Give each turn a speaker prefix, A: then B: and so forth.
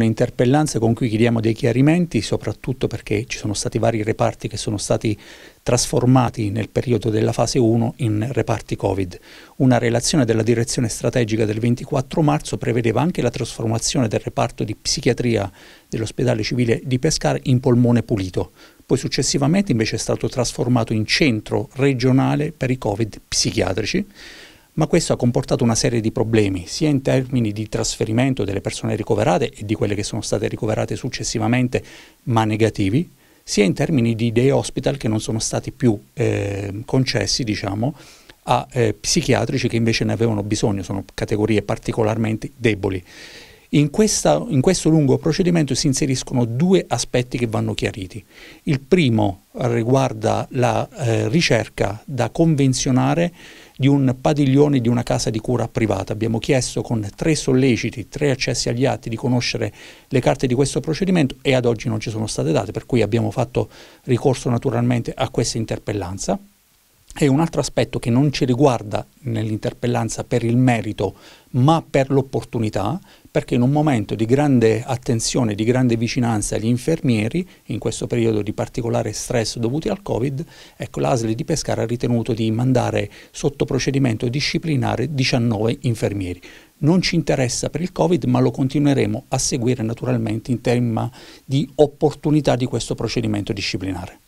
A: alcune interpellanze con cui chiediamo dei chiarimenti, soprattutto perché ci sono stati vari reparti che sono stati trasformati nel periodo della fase 1 in reparti Covid. Una relazione della direzione strategica del 24 marzo prevedeva anche la trasformazione del reparto di psichiatria dell'ospedale civile di Pescara in polmone pulito. Poi successivamente invece è stato trasformato in centro regionale per i Covid psichiatrici ma questo ha comportato una serie di problemi, sia in termini di trasferimento delle persone ricoverate e di quelle che sono state ricoverate successivamente, ma negativi, sia in termini di day hospital che non sono stati più eh, concessi, diciamo, a eh, psichiatrici che invece ne avevano bisogno, sono categorie particolarmente deboli. In, questa, in questo lungo procedimento si inseriscono due aspetti che vanno chiariti. Il primo riguarda la eh, ricerca da convenzionare di un padiglione di una casa di cura privata. Abbiamo chiesto con tre solleciti, tre accessi agli atti di conoscere le carte di questo procedimento e ad oggi non ci sono state date, per cui abbiamo fatto ricorso naturalmente a questa interpellanza. E un altro aspetto che non ci riguarda nell'interpellanza per il merito, ma per l'opportunità, perché in un momento di grande attenzione, di grande vicinanza agli infermieri, in questo periodo di particolare stress dovuti al Covid, ecco, l'ASL di Pescara ha ritenuto di mandare sotto procedimento disciplinare 19 infermieri. Non ci interessa per il Covid, ma lo continueremo a seguire naturalmente in tema di opportunità di questo procedimento disciplinare.